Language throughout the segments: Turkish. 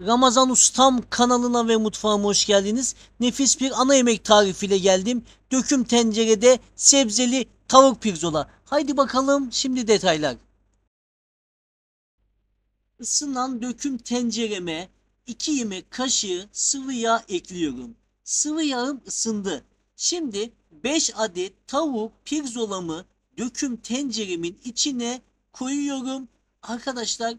Ramazan Ustam kanalına ve mutfağıma hoş geldiniz. Nefis bir ana yemek tarifiyle geldim. Döküm tencerede sebzeli tavuk pirzola. Haydi bakalım şimdi detaylar. Isınan döküm tencereme 2 yemek kaşığı sıvı yağ ekliyorum. Sıvı yağım ısındı. Şimdi 5 adet tavuk pirzolamı döküm tenceremin içine koyuyorum. Arkadaşlar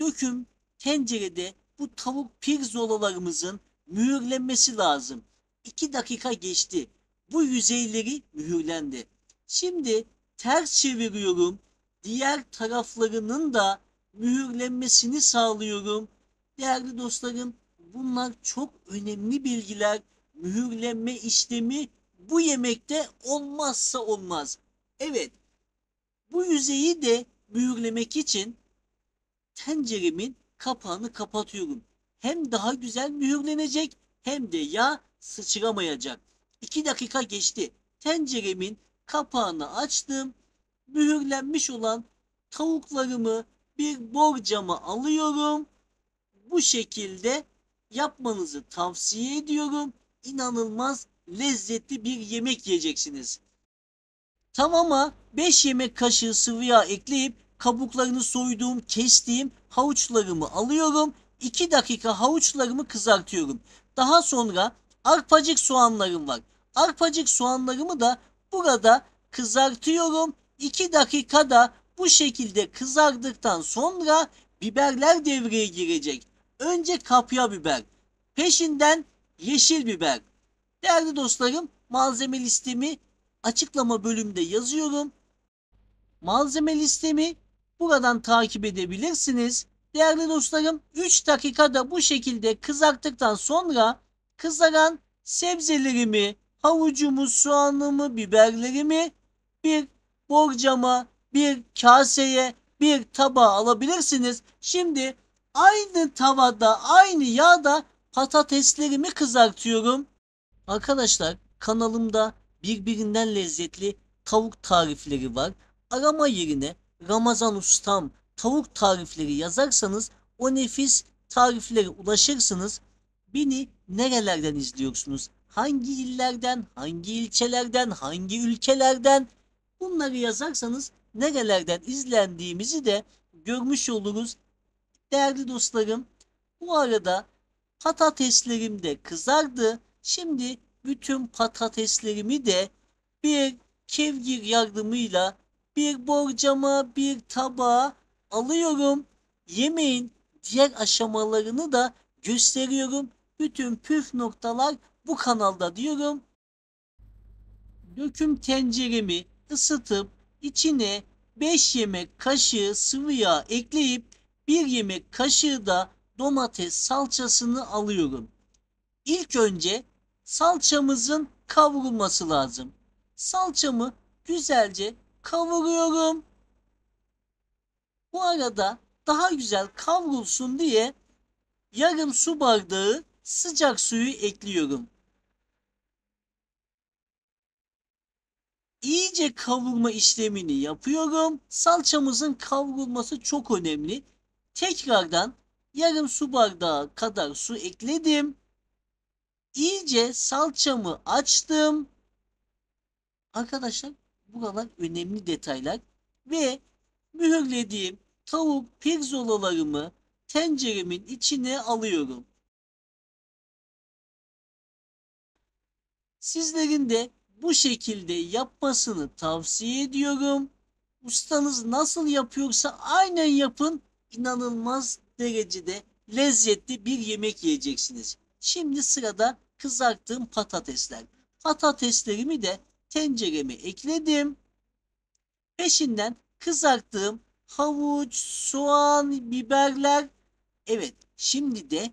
döküm tencerede bu tavuk pirzolalarımızın mühürlenmesi lazım. 2 dakika geçti. Bu yüzeyleri mühürlendi. Şimdi ters çeviriyorum. Diğer taraflarının da mühürlenmesini sağlıyorum. Değerli dostlarım bunlar çok önemli bilgiler. Mühürlenme işlemi bu yemekte olmazsa olmaz. Evet bu yüzeyi de mühürlemek için tenceremin kapağını kapatıyorum. Hem daha güzel mühürlenecek hem de yağ sıçramayacak. 2 dakika geçti. Tenceremin kapağını açtım. Mühürlenmiş olan tavuklarımı bir borcama alıyorum. Bu şekilde yapmanızı tavsiye ediyorum. İnanılmaz lezzetli bir yemek yiyeceksiniz. Tamama 5 yemek kaşığı sıvı yağ ekleyip kabuklarını soyduğum, kestiğim havuçlarımı alıyorum. 2 dakika havuçlarımı kızartıyorum. Daha sonra arpacık soğanlarım var. Arpacık soğanlarımı da burada kızartıyorum. 2 dakikada bu şekilde kızardıktan sonra biberler devreye girecek. Önce kapya biber, peşinden yeşil biber. Değerli dostlarım malzeme listemi açıklama bölümünde yazıyorum. Malzeme listemi buradan takip edebilirsiniz. Değerli dostlarım 3 dakikada bu şekilde kızarttıktan sonra kızaran sebzelerimi, havucumu, soğanımı, biberlerimi bir borcama, bir kaseye, bir tabağa alabilirsiniz. Şimdi aynı tavada, aynı yağda patateslerimi kızartıyorum. Arkadaşlar kanalımda birbirinden lezzetli tavuk tarifleri var. Arama yerine Ramazan Ustam tavuk tarifleri yazarsanız o nefis tariflere ulaşırsınız. Beni nerelerden izliyorsunuz? Hangi illerden, hangi ilçelerden, hangi ülkelerden? Bunları yazarsanız nerelerden izlendiğimizi de görmüş oluruz. Değerli dostlarım, bu arada patateslerim de kızardı. Şimdi bütün patateslerimi de bir kevgir yardımıyla bir borcama bir tabağa alıyorum. Yemeğin diğer aşamalarını da gösteriyorum. Bütün püf noktalar bu kanalda diyorum. Döküm tenceremi ısıtıp içine 5 yemek kaşığı sıvı yağ ekleyip 1 yemek kaşığı da domates salçasını alıyorum. İlk önce salçamızın kavrulması lazım. Salçamı güzelce kavuruyorum. Bu arada daha güzel kavrulsun diye yarım su bardağı sıcak suyu ekliyorum. İyice kavurma işlemini yapıyorum. Salçamızın kavrulması çok önemli. Tekrardan yarım su bardağı kadar su ekledim. İyice salçamı açtım. Arkadaşlar buralar önemli detaylar. Ve mühürlediğim tavuk pirzolalarımı tenceremin içine alıyorum. Sizlerin de bu şekilde yapmasını tavsiye ediyorum. Ustanız nasıl yapıyorsa aynen yapın. İnanılmaz derecede lezzetli bir yemek yiyeceksiniz. Şimdi sırada kızarttığım patatesler. Patateslerimi de tenceremi ekledim. Peşinden kızarttığım havuç, soğan, biberler. Evet şimdi de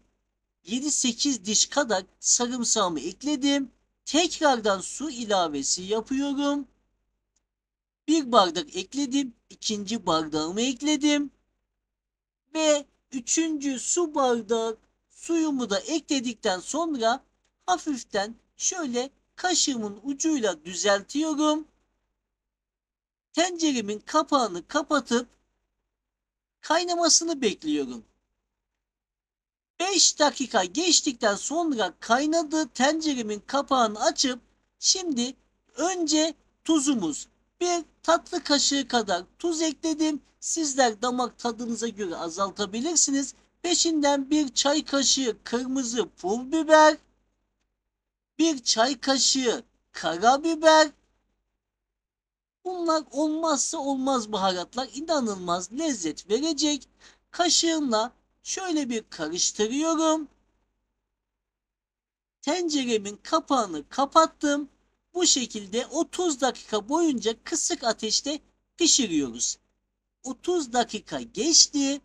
7-8 diş kadar sarımsağımı ekledim. Tekrardan su ilavesi yapıyorum. Bir bardak ekledim. ikinci bardağımı ekledim. Ve üçüncü su bardak suyumu da ekledikten sonra hafiften şöyle kaşığımın ucuyla düzeltiyorum. Tenceremin kapağını kapatıp kaynamasını bekliyorum. 5 dakika geçtikten sonra kaynadı tenceremin kapağını açıp şimdi önce tuzumuz bir tatlı kaşığı kadar tuz ekledim. Sizler damak tadınıza göre azaltabilirsiniz. Peşinden bir çay kaşığı kırmızı pul biber bir çay kaşığı karabiber. Bunlar olmazsa olmaz baharatlar. inanılmaz lezzet verecek. Kaşığımla şöyle bir karıştırıyorum. Tenceremin kapağını kapattım. Bu şekilde 30 dakika boyunca kısık ateşte pişiriyoruz. 30 dakika geçti.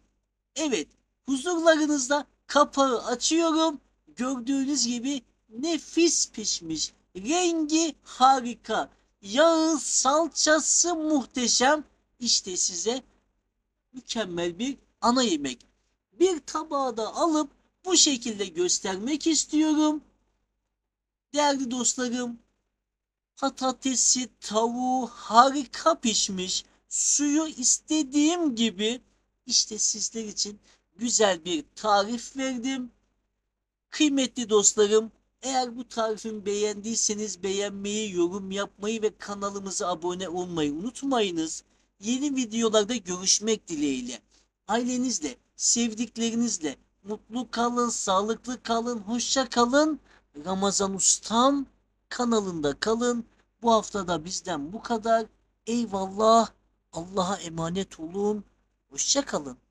Evet, huzurlarınızda kapağı açıyorum. Gördüğünüz gibi nefis pişmiş. Rengi harika. Yağı, salçası muhteşem. İşte size mükemmel bir ana yemek. Bir tabağa da alıp bu şekilde göstermek istiyorum. Değerli dostlarım, patatesi, tavuğu harika pişmiş. Suyu istediğim gibi işte sizler için güzel bir tarif verdim. Kıymetli dostlarım, eğer bu tarifimi beğendiyseniz beğenmeyi, yorum yapmayı ve kanalımıza abone olmayı unutmayınız. Yeni videolarda görüşmek dileğiyle. Ailenizle, sevdiklerinizle mutlu kalın, sağlıklı kalın, hoşça kalın. Ramazan Ustam kanalında kalın. Bu haftada bizden bu kadar. Eyvallah. Allah'a emanet olun. Hoşça kalın.